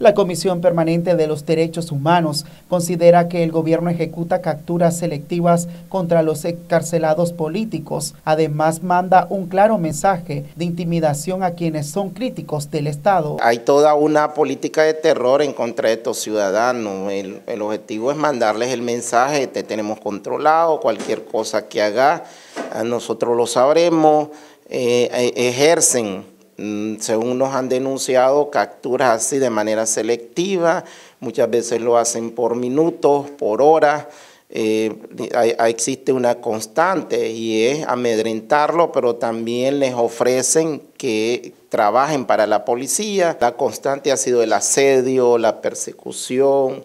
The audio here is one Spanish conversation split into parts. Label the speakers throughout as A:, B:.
A: La Comisión Permanente de los Derechos Humanos considera que el gobierno ejecuta capturas selectivas contra los encarcelados políticos. Además, manda un claro mensaje de intimidación a quienes son críticos del Estado.
B: Hay toda una política de terror en contra de estos ciudadanos. El, objetivo es mandarles el mensaje, te tenemos controlado, cualquier cosa que hagas, nosotros lo sabremos, eh, eh, ejercen Mm, según nos han denunciado, capturas así de manera selectiva, muchas veces lo hacen por minutos, por horas, eh, existe una constante y es amedrentarlo, pero también les ofrecen que trabajen para la policía. La constante ha sido el asedio, la persecución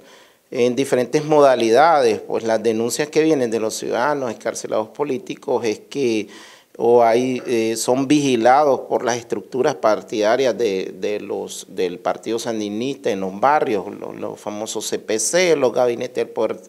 B: en diferentes modalidades, pues las denuncias que vienen de los ciudadanos escarcelados políticos es que o hay, eh, son vigilados por las estructuras partidarias de, los, del Partido Sandinista en los barrios, los, famosos CPC, los gabinetes del Poder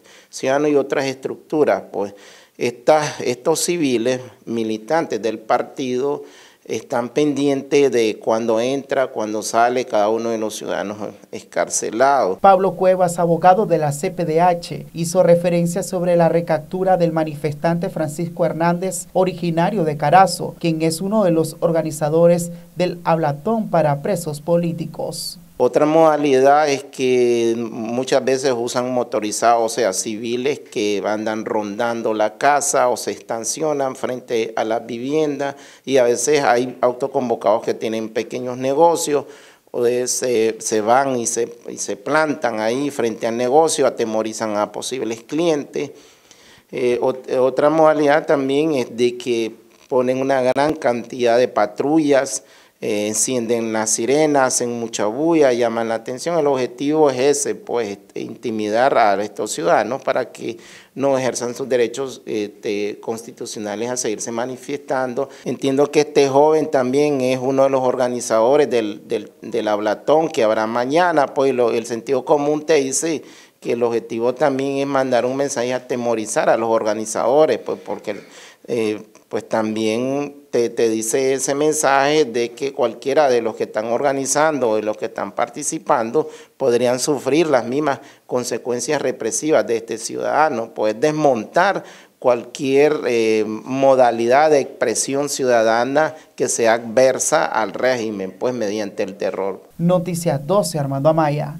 B: y otras estructuras. Pues estas, estos civiles militantes del partido están pendientes de cuándo entra, cuando sale cada uno de los ciudadanos escarcelados.
A: Pablo Cuevas, abogado de la CPDH, hizo referencia sobre la recaptura del manifestante Francisco Hernández, originario de Carazo, quien es uno de los organizadores del hablatón para presos políticos.
B: Otra modalidad es que muchas veces usan motorizados, o sea, civiles que andan rondando la casa o se estacionan frente a la vivienda y a veces hay autoconvocados que tienen pequeños negocios o se, van y se, se plantan ahí frente al negocio, atemorizan a posibles clientes. Eh, otra modalidad también es de que ponen una gran cantidad de patrullas eh, encienden las sirenas, hacen mucha bulla, llaman la atención. El objetivo es ese, pues, este, intimidar a estos ciudadanos para que no ejerzan sus derechos este, constitucionales a seguirse manifestando. Entiendo que este joven también es uno de los organizadores del, del, del hablatón que habrá mañana, pues el sentido común te dice que el objetivo también es mandar un mensaje a atemorizar a los organizadores, pues porque eh, pues también te, dice ese mensaje de que cualquiera de los que están organizando o de los que están participando podrían sufrir las mismas consecuencias represivas de este ciudadano, pues desmontar cualquier eh, modalidad de expresión ciudadana
A: que sea adversa al régimen, pues mediante el terror. Noticias 12, Armando Amaya.